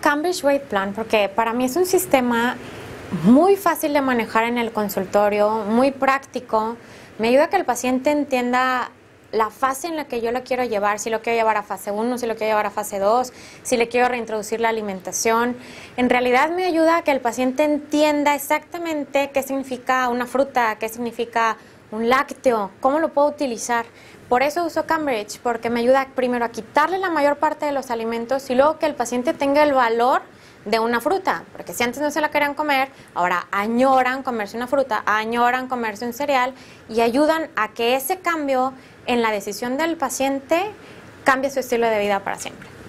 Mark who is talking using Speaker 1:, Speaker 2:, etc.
Speaker 1: Cambridge Weight Plan porque para mí es un sistema muy fácil de manejar en el consultorio, muy práctico. Me ayuda a que el paciente entienda la fase en la que yo lo quiero llevar, si lo quiero llevar a fase 1, si lo quiero llevar a fase 2, si le quiero reintroducir la alimentación. En realidad me ayuda a que el paciente entienda exactamente qué significa una fruta, qué significa un lácteo, cómo lo puedo utilizar. Por eso uso Cambridge, porque me ayuda primero a quitarle la mayor parte de los alimentos y luego que el paciente tenga el valor de una fruta, porque si antes no se la querían comer, ahora añoran comerse una fruta, añoran comerse un cereal y ayudan a que ese cambio en la decisión del paciente cambie su estilo de vida para siempre.